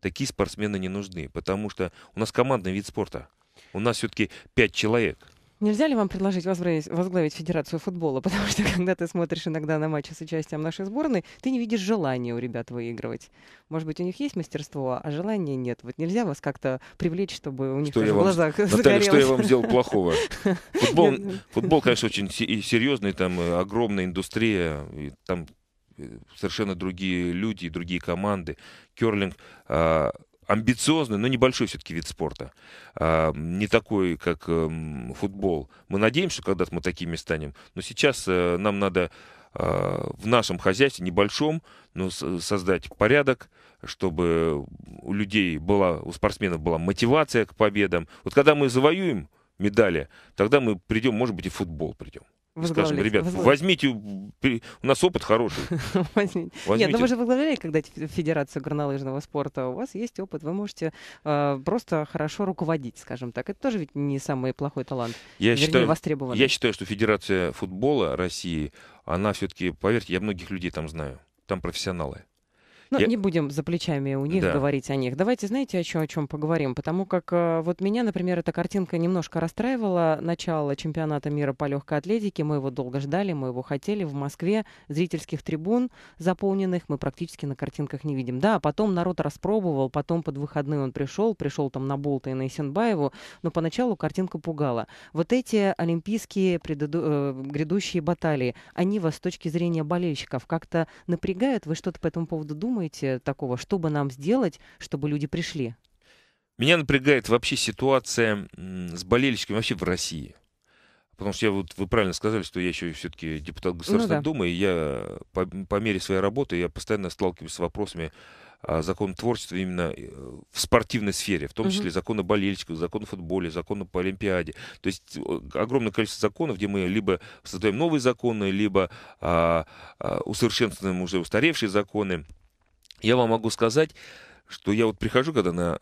такие спортсмены не нужны, потому что у нас командный вид спорта. У нас все-таки пять человек. Нельзя ли вам предложить возглавить, возглавить Федерацию футбола? Потому что когда ты смотришь иногда на матчи с участием нашей сборной, ты не видишь желания у ребят выигрывать. Может быть, у них есть мастерство, а желания нет. Вот нельзя вас как-то привлечь, чтобы у них что в вам... глазах Наталья, что я вам сделал плохого? Футбол, футбол конечно, очень серьезный, там э, огромная индустрия, и там э, совершенно другие люди другие команды. Керлинг а, амбициозный, но небольшой все-таки вид спорта. А, не такой, как эм, футбол. Мы надеемся, что когда-то мы такими станем. Но сейчас э, нам надо а, в нашем хозяйстве небольшом, но создать порядок, чтобы у людей была, у спортсменов была мотивация к победам. Вот когда мы завоюем медали, тогда мы придем, может быть, и в футбол придем. Скажем, ребят, возьмите, у нас опыт хороший. Ну возьмите. возьмите. Нет, но вы же возглавляли когда Федерацию горнолыжного спорта, у вас есть опыт, вы можете э, просто хорошо руководить, скажем так. Это тоже ведь не самый плохой талант, я вернее, считаю, востребованный. Я считаю, что Федерация футбола России, она все-таки, поверьте, я многих людей там знаю, там профессионалы. Ну, я... не будем за плечами у них да. говорить о них. Давайте, знаете, о чем, о чем поговорим? Потому как э, вот меня, например, эта картинка немножко расстраивала. Начало чемпионата мира по легкой атлетике. Мы его долго ждали, мы его хотели. В Москве зрительских трибун заполненных мы практически на картинках не видим. Да, потом народ распробовал, потом под выходные он пришел, пришел там на Болта и на Исенбаеву, но поначалу картинка пугала. Вот эти олимпийские предыду... э, грядущие баталии, они вас с точки зрения болельщиков как-то напрягают? Вы что-то по этому поводу думаете? думаете такого, что бы нам сделать, чтобы люди пришли? Меня напрягает вообще ситуация с болельщиками вообще в России. Потому что я вот вы правильно сказали, что я еще все-таки депутат ну Государственной ну, да. Думы, и я по, по мере своей работы я постоянно сталкиваюсь с вопросами а, творчества именно э, в спортивной сфере, в том числе угу. о болельщиках, закон о футболе, закон по Олимпиаде. То есть огромное количество законов, где мы либо создаем новые законы, либо а, а, усовершенствуем уже устаревшие законы. Я вам могу сказать, что я вот прихожу, когда на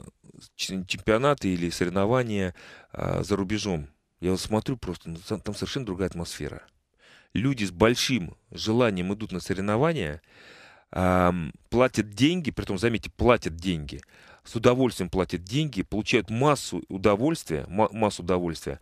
чемпионаты или соревнования а, за рубежом, я вот смотрю просто, ну, там, там совершенно другая атмосфера. Люди с большим желанием идут на соревнования, а, платят деньги, при том заметьте, платят деньги, с удовольствием платят деньги, получают массу удовольствия, массу удовольствия,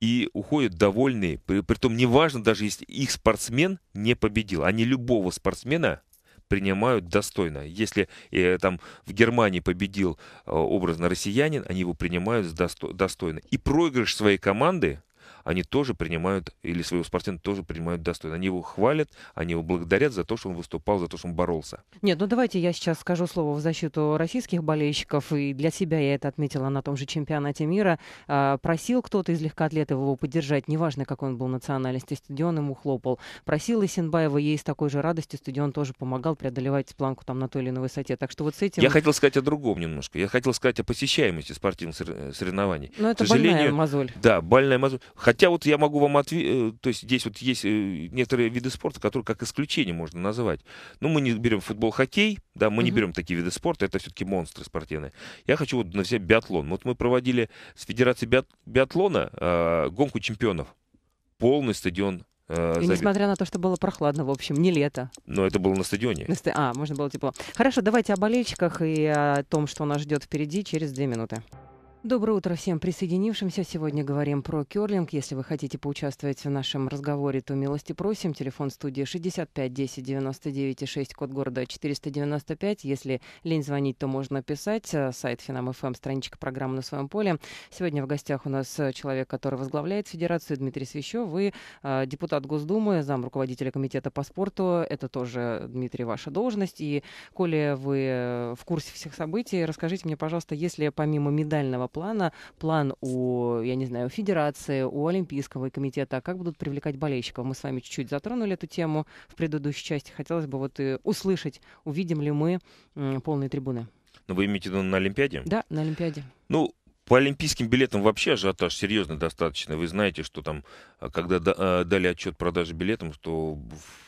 и уходят довольные. При, притом неважно, даже если их спортсмен не победил. Они а любого спортсмена принимают достойно. Если э, там в Германии победил э, образно россиянин, они его принимают досто достойно. И проигрыш своей команды они тоже принимают, или своего спортсмена тоже принимают достойно. Они его хвалят, они его благодарят за то, что он выступал, за то, что он боролся. Нет, ну давайте я сейчас скажу слово в защиту российских болельщиков, и для себя я это отметила на том же чемпионате мира. А, просил кто-то из легкоатлетов его поддержать, неважно, какой он был национальности, стадион ему хлопал. Просил Исенбаева ей с такой же радостью, стадион тоже помогал преодолевать планку там на той или иной высоте. Так что вот с этим... Я хотел сказать о другом немножко. Я хотел сказать о посещаемости спортивных соревнований. Но ну, это к сожалению, больная мозоль. Да, больная мозоль. Хотя вот я могу вам ответить, э, то есть здесь вот есть э, некоторые виды спорта, которые как исключение можно назвать. Ну, мы не берем футбол, хоккей, да, мы угу. не берем такие виды спорта, это все-таки монстры спортивные. Я хочу вот на взять биатлон. Вот мы проводили с Федерацией биат... биатлона э, гонку чемпионов. Полный стадион э, И Несмотря на то, что было прохладно, в общем, не лето. Но это было на стадионе. На ст... А, можно было тепло. Хорошо, давайте о болельщиках и о том, что нас ждет впереди через две минуты. Доброе утро всем присоединившимся. Сегодня говорим про керлинг. Если вы хотите поучаствовать в нашем разговоре, то милости просим. Телефон студии 65 10 99 и 6, код города 495. Если лень звонить, то можно писать. Э, сайт Финам.ФМ, эм, страничка программы «На своем поле». Сегодня в гостях у нас э, человек, который возглавляет Федерацию, Дмитрий Свящев. Вы э, депутат Госдумы, зам руководителя комитета по спорту. Это тоже, Дмитрий, ваша должность. И, коли вы в курсе всех событий, расскажите мне, пожалуйста, если помимо медального плана, план у, я не знаю, у Федерации, у Олимпийского комитета, как будут привлекать болельщиков. Мы с вами чуть-чуть затронули эту тему в предыдущей части. Хотелось бы вот э, услышать, увидим ли мы полные трибуны. Ну, вы имеете в виду на Олимпиаде? Да, на Олимпиаде. Ну, по олимпийским билетам вообще ажиотаж серьезный достаточно. Вы знаете, что там, а, когда а, дали отчет продажи билетов, то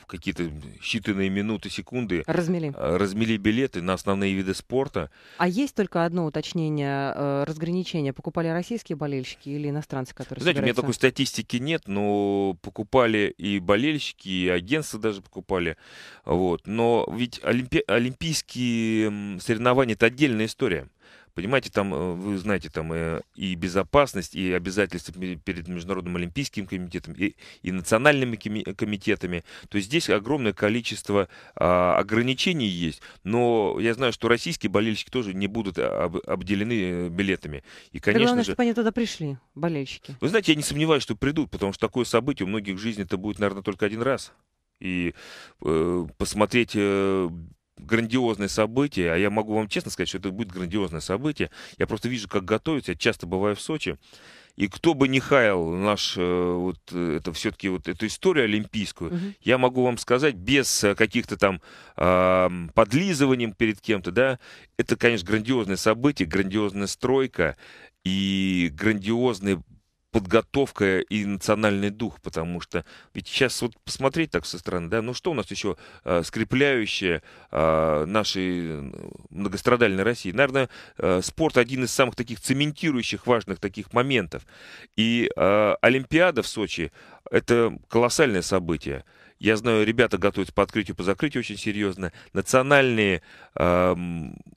в какие-то считанные минуты, секунды размели. А, размели билеты на основные виды спорта. А есть только одно уточнение, э, разграничение. Покупали российские болельщики или иностранцы, которые Знаете, собираются? у меня такой статистики нет, но покупали и болельщики, и агентства даже покупали. Вот. Но ведь олимпи- олимпийские соревнования — это отдельная история. Понимаете, там, э, вы знаете, там э, и безопасность, и обязательства перед Международным Олимпийским комитетом, и, и национальными комитетами. То есть здесь огромное количество а, ограничений есть, но я знаю, что российские болельщики тоже не будут а, об, обделены э, билетами. И, конечно главное, же... чтобы они туда пришли, болельщики. Вы знаете, я не сомневаюсь, что придут, потому что такое событие у многих в жизни это будет, наверное, только один раз и э, посмотреть э, грандиозное событие, а я могу вам честно сказать, что это будет грандиозное событие. Я просто вижу, как готовится. Я часто бываю в Сочи. И кто бы не хаял наш э, вот э, это все-таки вот эту историю олимпийскую, угу. я могу вам сказать без э, каких-то там э, подлизыванием перед кем-то, да, это, конечно, грандиозное событие, грандиозная стройка и грандиозный подготовка и национальный дух, потому что ведь сейчас вот посмотреть так со стороны, да, ну что у нас еще э, скрепляющее э, нашей многострадальной России? Наверное, э, спорт один из самых таких цементирующих важных таких моментов. И э, Олимпиада в Сочи – это колоссальное событие. Я знаю, ребята готовятся по открытию, по закрытию очень серьезно. Национальные э,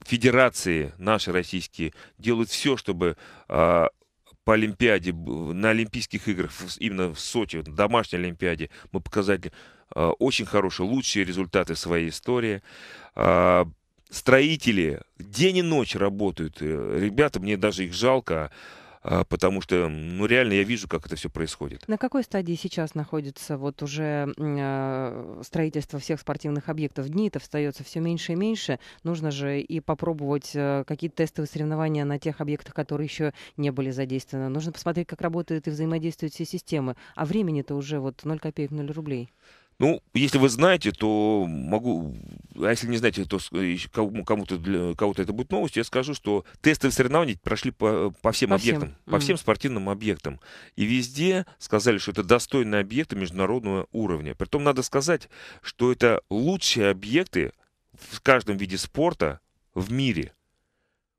федерации наши российские делают все, чтобы э, по Олимпиаде, на Олимпийских играх, именно в Сочи, вот, домашней Олимпиаде, мы показали а, очень хорошие, лучшие результаты своей истории. А, строители день и ночь работают. Э, ребята, мне даже их жалко. А, потому что, ну, реально я вижу, как это все происходит. На какой стадии сейчас находится вот уже а, строительство всех спортивных объектов? Дни это остается все меньше и меньше. Нужно же и попробовать а, какие-то тестовые соревнования на тех объектах, которые еще не были задействованы. Нужно посмотреть, как работают и взаимодействуют все системы. А времени-то уже вот 0 копеек, 0 рублей. Ну, если вы знаете, то могу... А если не знаете, то кому-то для кого-то это будет новость, я скажу, что тесты в соревнованиях прошли по, по всем по объектам, всем. по всем спортивным объектам. И везде сказали, что это достойные объекты международного уровня. Притом надо сказать, что это лучшие объекты в каждом виде спорта в мире –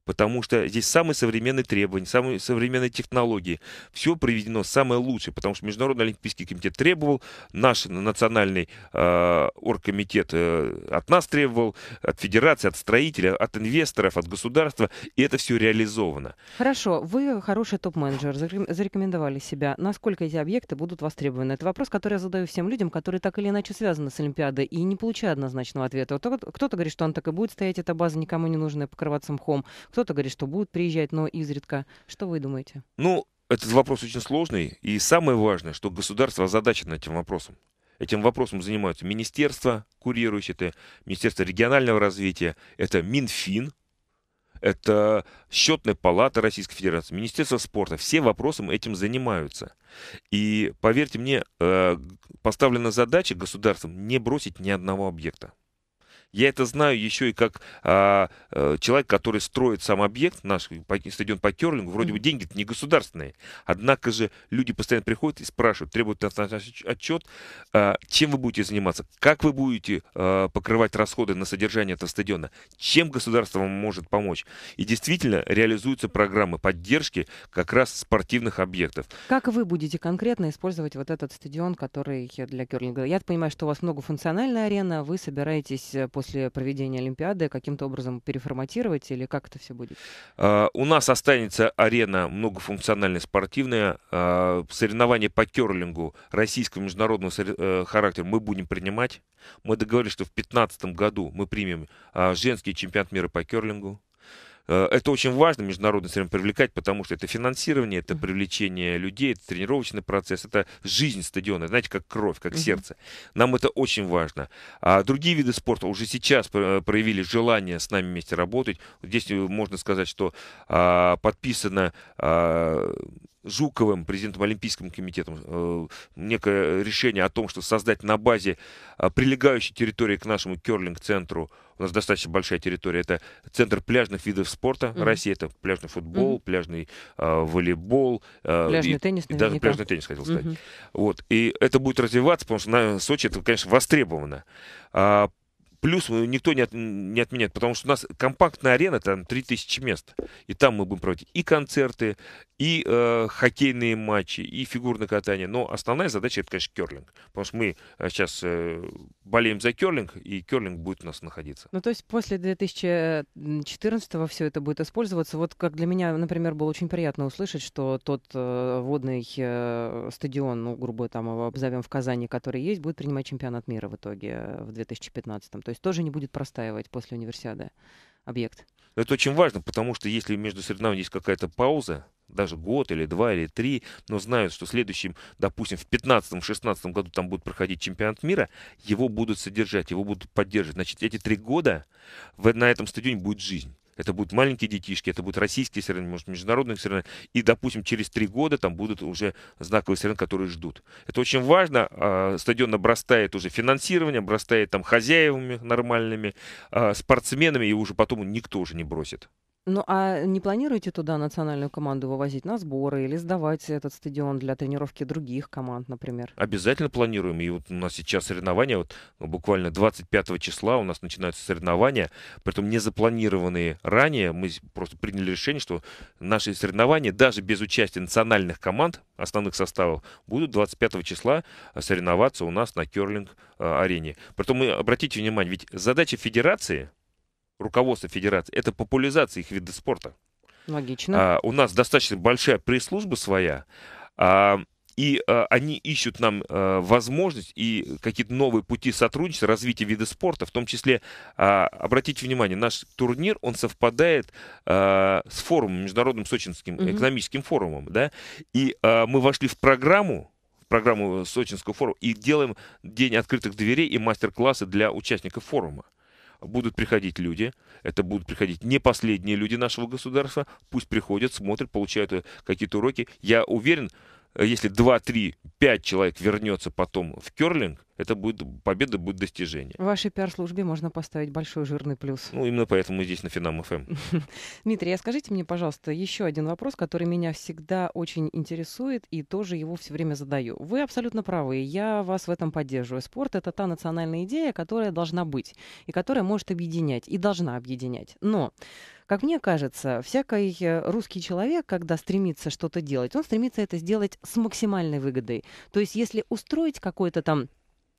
потому что здесь самые современные требования, самые современные технологии. Все проведено самое лучшее, потому что Международный Олимпийский комитет требовал, наш национальный э, оргкомитет э, от нас требовал, от федерации, от строителя, от инвесторов, от государства, и это все реализовано. Хорошо, вы хороший топ-менеджер, зарекомендовали себя. Насколько эти объекты будут востребованы? Это вопрос, который я задаю всем людям, которые так или иначе связаны с Олимпиадой, и не получая однозначного ответа. Вот кто-то говорит, что он так и будет стоять, эта база никому не нужная, покрываться мхом кто-то говорит, что будут приезжать, но изредка. Что вы думаете? Ну, этот вопрос очень сложный. И самое важное, что государство озадачено этим вопросом. Этим вопросом занимаются министерства, курирующие, это Министерство регионального развития, это Минфин, это Счетная палата Российской Федерации, Министерство спорта. Все вопросом этим занимаются. И, поверьте мне, э, поставлена задача государством не бросить ни одного объекта. Я это знаю еще и как а, а, человек, который строит сам объект, наш стадион по керлингу, вроде mm-hmm. бы деньги не государственные. Однако же люди постоянно приходят и спрашивают, требуют отчет, а, чем вы будете заниматься, как вы будете а, покрывать расходы на содержание этого стадиона, чем государство вам может помочь. И действительно реализуются программы поддержки как раз спортивных объектов. Как вы будете конкретно использовать вот этот стадион, который для керлинга? Я понимаю, что у вас многофункциональная арена, вы собираетесь по э, после проведения Олимпиады каким-то образом переформатировать или как это все будет? А, у нас останется арена многофункциональная спортивная. А, соревнования по керлингу российского международного э, характера мы будем принимать. Мы договорились, что в 2015 году мы примем а, женский чемпионат мира по керлингу. Э, это очень важно, международный соревнования привлекать, потому что это финансирование, это привлечение людей, это тренировочный процесс, это жизнь стадиона, знаете, как кровь, как сердце. Нам это очень важно. А другие виды спорта уже сейчас э, проявили желание с нами вместе работать. Здесь э, можно сказать, что а, подписано а, Жуковым, президентом Олимпийским комитетом, э, некое решение о том, что создать на базе а, прилегающей территории к нашему керлинг-центру, у нас достаточно большая территория, это центр пляжных видов спорта mm-hmm. России, это пляжный футбол, mm-hmm. пляжный э, волейбол. Э, пляжный и, теннис, и даже пляжный теннис, хотел сказать. Mm-hmm. Вот. И это будет развиваться, потому что на Сочи это, конечно, востребовано. А, плюс никто не, от, не отменяет, потому что у нас компактная арена, там 3000 мест. И там мы будем проводить и концерты, и э, хоккейные матчи, и фигурное катание. Но основная задача это, конечно, керлинг. Потому что мы сейчас э, э, болеем за керлинг, и керлинг будет у нас находиться. Ну, то есть после 2014 все это будет использоваться. Вот как для меня, например, было очень приятно услышать, что тот э, водный э, стадион, ну, грубо там его обзовем в Казани, который есть, будет принимать чемпионат мира в итоге э, в 2015. То то есть тоже не будет простаивать после универсиады объект. это очень важно, потому что если между соревнованиями есть какая-то пауза, даже год или два или три, но знают, что следующим, допустим, в 15-16 году там будет проходить чемпионат мира, его будут содержать, его будут поддерживать. Значит, эти три года в, на этом стадионе будет жизнь это будут маленькие детишки, это будут российские соревнования, может, международные соревнования, и, допустим, через три года там будут уже знаковые соревнования, которые ждут. Это очень важно, а, стадион обрастает уже финансирование, обрастает там хозяевами нормальными, а, спортсменами, и уже потом никто уже не бросит. Ну, а не планируете туда национальную команду вывозить на сборы или сдавать этот стадион для тренировки других команд, например? Обязательно планируем. И вот у нас сейчас соревнования, вот ну, буквально 25 числа у нас начинаются соревнования, притом не запланированные ранее. Мы просто приняли решение, что наши соревнования, даже без участия национальных команд, основных составов, будут 25 числа соревноваться у нас на Керлинг-арене. Притом, обратите внимание, ведь задача федерации — Руководство федерации, это популяризация их вида спорта. Логично. А, у нас достаточно большая пресс-служба своя. А, и э, они ищут нам э, возможность и какие-то новые пути сотрудничества, развития вида спорта, в том числе, э, обратите внимание, наш турнир, он совпадает э, с форумом, Международным сочинским mm экономическим форумом, да, и э, мы вошли в программу, программу сочинского форума и делаем день открытых дверей и мастер-классы для участников форума будут приходить люди, это будут приходить не последние люди нашего государства, пусть приходят, смотрят, получают э, какие-то уроки. Я уверен, Э, если 2, 3, 5 человек вернется потом в керлинг, это будет победа, будет достижение. В вашей пиар-службе можно поставить большой жирный плюс. Ну, именно поэтому мы здесь на Финам ФМ. Эм. Дмитрий, а скажите мне, пожалуйста, еще один вопрос, который меня всегда очень интересует и тоже его все время задаю. Вы абсолютно правы, я вас в этом поддерживаю. Спорт — это та национальная идея, которая должна быть и которая может объединять, и должна объединять. Но как мне кажется, всякий э, русский человек, когда стремится что-то делать, он стремится это сделать с максимальной выгодой. То есть если устроить какое то там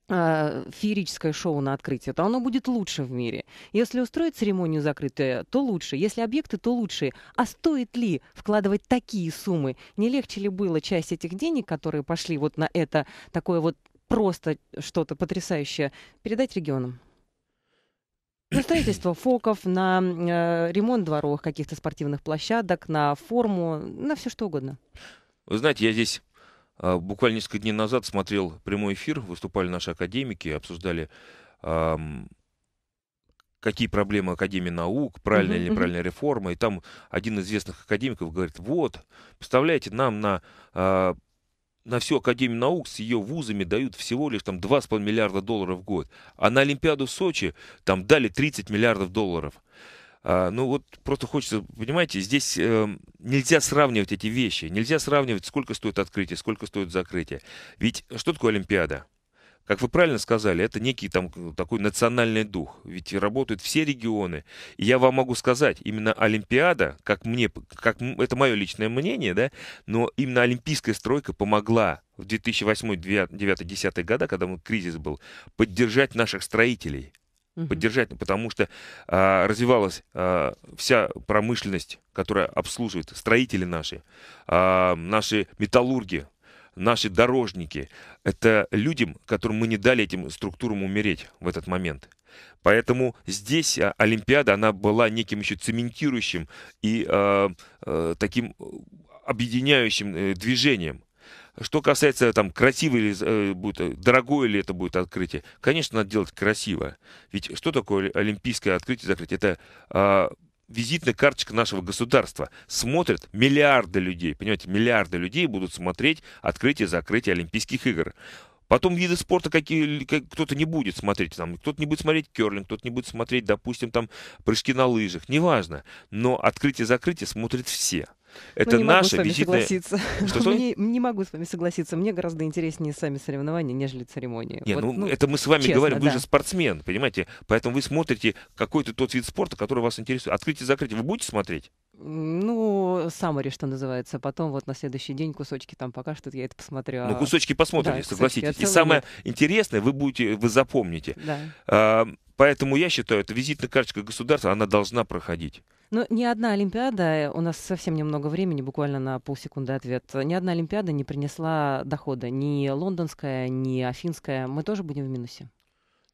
а, феерическое шоу на открытие, то оно будет лучше в мире. Если устроить церемонию закрытую, то лучше. Если объекты, то лучше. А стоит ли вкладывать такие суммы? Не легче ли было часть этих денег, которые пошли вот на это такое вот просто что-то потрясающее, передать регионам? на строительство фоков, на э, ремонт дворовых каких-то спортивных площадок, на форму, на все что угодно. Вы знаете, я здесь э, буквально несколько дней назад смотрел прямой эфир, выступали наши академики, обсуждали э, какие проблемы Академии наук, правильная uh-huh, или неправильная реформа. И там один из известных академиков говорит, вот, представляете, нам на э, на всю Академию наук с ее вузами дают всего лишь там 2,5 миллиарда долларов в год. А на Олимпиаду в Сочи там дали 30 миллиардов долларов. А, ну вот просто хочется, понимаете, здесь э, нельзя сравнивать эти вещи, нельзя сравнивать, сколько стоит открытие, сколько стоит закрытие. Ведь что такое Олимпиада? как вы правильно сказали, это некий там э, такой национальный дух. Ведь работают все регионы. И я вам могу сказать, именно Олимпиада, как мне, как это мое личное мнение, да, но именно олимпийская стройка помогла в 2008-2009-2010 года, когда кризис был, поддержать наших строителей угу. поддержать, ну, потому что а, развивалась а, вся промышленность, которая обслуживает строители наши, а, наши металлурги, наши дорожники. Это людям, которым мы не дали этим структурам умереть в этот момент. Поэтому здесь а, Олимпиада, она была неким еще цементирующим и а, а, э, э, таким объединяющим э, движением. Что касается там красиво или э, будет, э, дорогое ли это будет открытие, конечно, надо делать красиво. Ведь что такое олимпийское открытие закрытие? Это э, визитная карточка нашего государства. Смотрят миллиарды людей, понимаете, миллиарды людей будут смотреть открытие и закрытие Олимпийских игр. Потом виды спорта какие как, кто-то не будет смотреть, там кто-то не будет смотреть керлинг, кто-то не будет смотреть, допустим, там прыжки на лыжах, неважно. Но открытие-закрытие смотрят все. Ну, это ну, наша визитная... Что, то Не, не могу с вами согласиться. Мне гораздо интереснее сами соревнования, нежели церемонии. Не, вот, ну, ну, это мы с вами честно, говорим, да. вы же спортсмен, понимаете? Поэтому вы смотрите какой-то тот вид спорта, который вас интересует. Открытие закрытие вы будете смотреть? Ну, саммари, что называется. Потом вот на следующий день кусочки там пока что я это посмотрю. Ну, а кусочки посмотрите, да, согласитесь. Кусочки, и самое нет. интересное, вы будете, вы запомните. Да. А, Поэтому я считаю, эта визитная карточка государства, она должна проходить. Но ну, ни одна Олимпиада, у нас совсем немного времени, буквально на полсекунды ответ, ни одна Олимпиада не принесла дохода, ни лондонская, ни афинская. Мы тоже будем в минусе?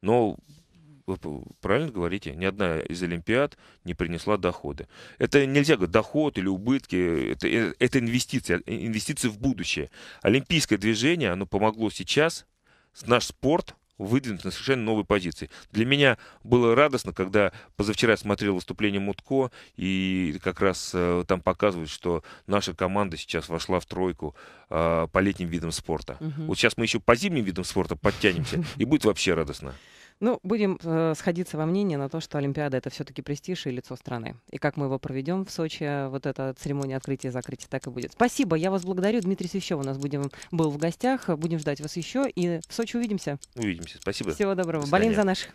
Ну, вы правильно говорите, ни одна из Олимпиад не принесла дохода. Это нельзя говорить доход или убытки, это, э, это инвестиции, э, инвестиции в будущее. Олимпийское движение, оно помогло сейчас, наш спорт – выдвинуть на совершенно новые позиции. Для меня было радостно, когда позавчера я смотрел выступление Мутко, и как раз э, там показывают, что наша команда сейчас вошла в тройку э, по летним видам спорта. Угу. Вот сейчас мы еще по зимним видам спорта подтянемся, и будет вообще радостно. Ну, будем э, сходиться во мнении на то, что Олимпиада это все-таки престиж и лицо страны. И как мы его проведем в Сочи, э, вот эта церемония открытия и закрытия, так и будет. Спасибо, я вас благодарю. Дмитрий Свящев у нас будем, был в гостях. Будем ждать вас еще. И в Сочи увидимся. Увидимся, спасибо. Всего доброго. До свидания. за наших.